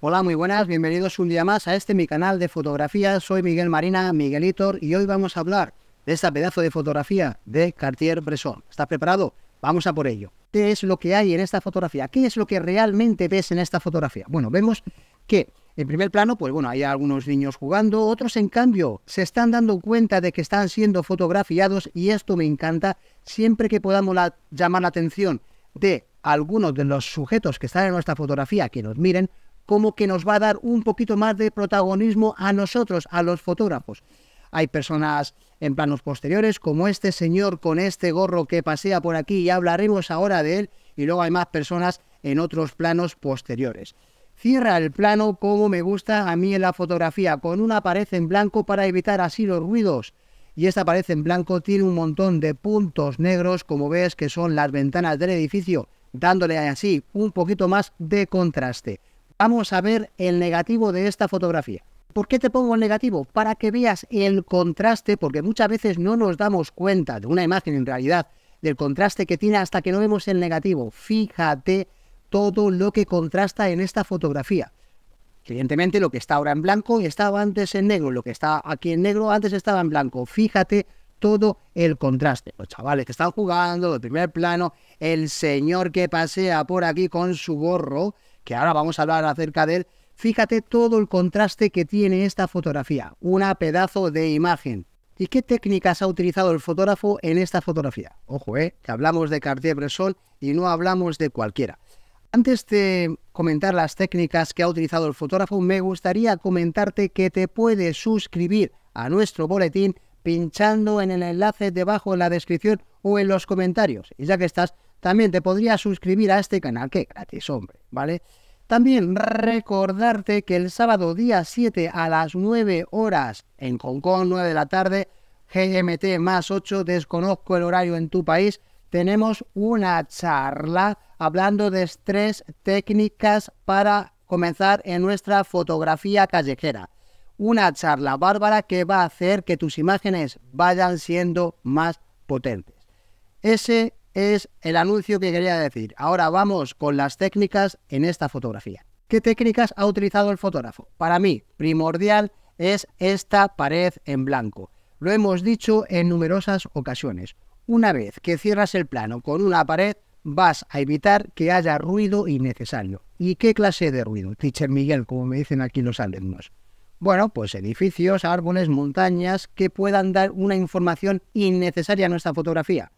Hola, muy buenas, bienvenidos un día más a este mi canal de fotografía. Soy Miguel Marina, Miguel Hitor, y hoy vamos a hablar de esta pedazo de fotografía de Cartier-Bresson. ¿Estás preparado? Vamos a por ello. ¿Qué es lo que hay en esta fotografía? ¿Qué es lo que realmente ves en esta fotografía? Bueno, vemos que en primer plano, pues bueno, hay algunos niños jugando, otros en cambio se están dando cuenta de que están siendo fotografiados y esto me encanta siempre que podamos llamar la atención de algunos de los sujetos que están en nuestra fotografía que nos miren, como que nos va a dar un poquito más de protagonismo a nosotros, a los fotógrafos. Hay personas en planos posteriores, como este señor con este gorro que pasea por aquí, y hablaremos ahora de él, y luego hay más personas en otros planos posteriores. Cierra el plano como me gusta a mí en la fotografía, con una pared en blanco para evitar así los ruidos. Y esta pared en blanco tiene un montón de puntos negros, como ves que son las ventanas del edificio, dándole así un poquito más de contraste. Vamos a ver el negativo de esta fotografía. ¿Por qué te pongo el negativo? Para que veas el contraste, porque muchas veces no nos damos cuenta de una imagen en realidad, del contraste que tiene hasta que no vemos el negativo. Fíjate todo lo que contrasta en esta fotografía. Evidentemente lo que está ahora en blanco estaba antes en negro, lo que está aquí en negro antes estaba en blanco. Fíjate todo el contraste. Los chavales que están jugando, el primer plano, el señor que pasea por aquí con su gorro, que ahora vamos a hablar acerca de él, fíjate todo el contraste que tiene esta fotografía, una pedazo de imagen. ¿Y qué técnicas ha utilizado el fotógrafo en esta fotografía? Ojo, eh, que hablamos de Cartier-Bresson y no hablamos de cualquiera. Antes de comentar las técnicas que ha utilizado el fotógrafo, me gustaría comentarte que te puedes suscribir a nuestro boletín pinchando en el enlace debajo en la descripción o en los comentarios. Y ya que estás, también te podrías suscribir a este canal, que gratis, hombre, ¿vale? También recordarte que el sábado día 7 a las 9 horas en Hong Kong, 9 de la tarde, GMT más 8, desconozco el horario en tu país, tenemos una charla hablando de tres técnicas para comenzar en nuestra fotografía callejera. Una charla bárbara que va a hacer que tus imágenes vayan siendo más potentes. Ese es el anuncio que quería decir. Ahora vamos con las técnicas en esta fotografía. ¿Qué técnicas ha utilizado el fotógrafo? Para mí, primordial es esta pared en blanco. Lo hemos dicho en numerosas ocasiones. Una vez que cierras el plano con una pared, vas a evitar que haya ruido innecesario. ¿Y qué clase de ruido? Teacher Miguel, como me dicen aquí los alumnos. Bueno, pues edificios, árboles, montañas que puedan dar una información innecesaria a nuestra fotografía.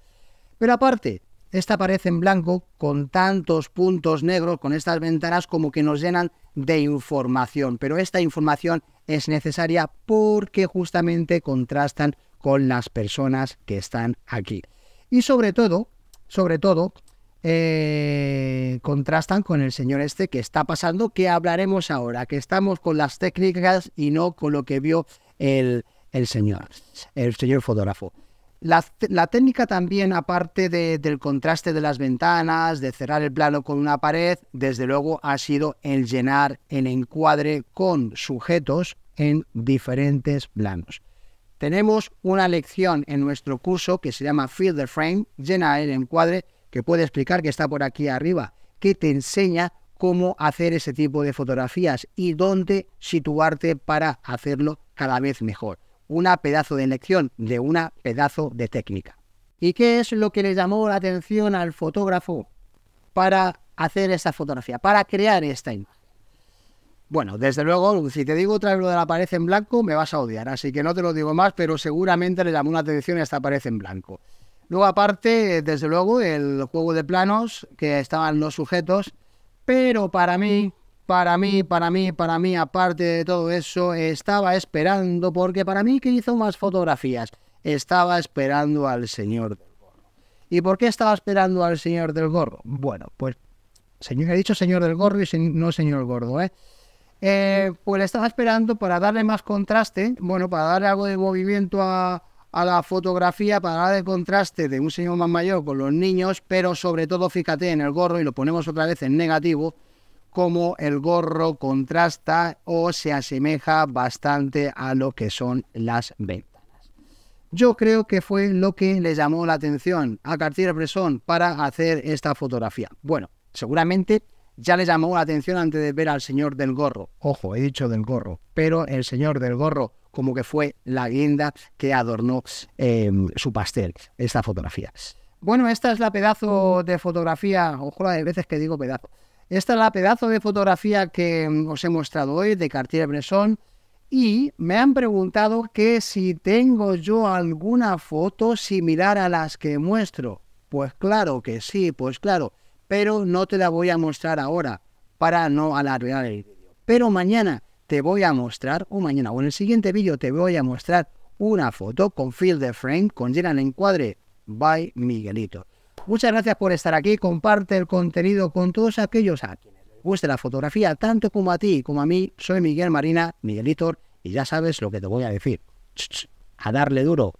Pero aparte, esta pared en blanco con tantos puntos negros, con estas ventanas como que nos llenan de información. Pero esta información es necesaria porque justamente contrastan con las personas que están aquí. Y sobre todo, sobre todo, eh, contrastan con el señor este que está pasando, que hablaremos ahora, que estamos con las técnicas y no con lo que vio el señor, el señor fotógrafo. La, técnica también, aparte del contraste de las ventanas, de cerrar el plano con una pared, desde luego ha sido el llenar el encuadre con sujetos en diferentes planos. Tenemos una lección en nuestro curso que se llama Fill the Frame, llena el encuadre, que puede explicar que está por aquí arriba, que te enseña cómo hacer ese tipo de fotografías y dónde situarte para hacerlo cada vez mejor una pedazo de elección de una pedazo de técnica. ¿Y qué es lo que le llamó la atención al fotógrafo para hacer esta fotografía, para crear esta imagen? Bueno, desde luego, si te digo otra vez lo de la pared en blanco, me vas a odiar, así que no te lo digo más, pero seguramente le llamó la atención esta pared en blanco. Luego, aparte, desde luego, el juego de planos que estaban los sujetos, pero para mí para mí, para mí, para mí, aparte de todo eso, estaba esperando, porque para mí que hizo más fotografías, estaba esperando al señor del gorro. ¿Y por qué estaba esperando al señor del gorro? Bueno, pues señor, he dicho señor del gorro y no señor gordo, ¿eh? eh pues le estaba esperando para darle más contraste, bueno, para darle algo de movimiento a, a la fotografía, para darle contraste de un señor más mayor con los niños, pero sobre todo fíjate en el gorro y lo ponemos otra vez en negativo cómo el gorro contrasta o se asemeja bastante a lo que son las ventanas. Yo creo que fue lo que le llamó la atención a Cartier-Bresson para hacer esta fotografía. Bueno, seguramente ya le llamó la atención antes de ver al señor del gorro. Ojo, he dicho del gorro, pero el señor del gorro como que fue la guinda que adornó em, su pastel, esta fotografía. Bueno, esta es la pedazo de fotografía, ojo hay de veces que digo pedazo, esta es la pedazo de fotografía que mm, os he mostrado hoy de Cartier-Bresson y me han preguntado que si tengo yo alguna foto similar a las que muestro. Pues claro que sí, pues claro, pero no te la voy a mostrar ahora para no alargar el vídeo. Pero mañana te voy a mostrar, o mañana, o en el siguiente vídeo te voy a mostrar una foto con field of frame, con llena encuadre, by Miguelito. Muchas gracias por estar aquí. Comparte el contenido con todos aquellos a quienes les guste la fotografía, tanto como a ti como a mí. Soy Miguel Marina, Miguelitor, y ya sabes lo que te voy a decir. A darle duro.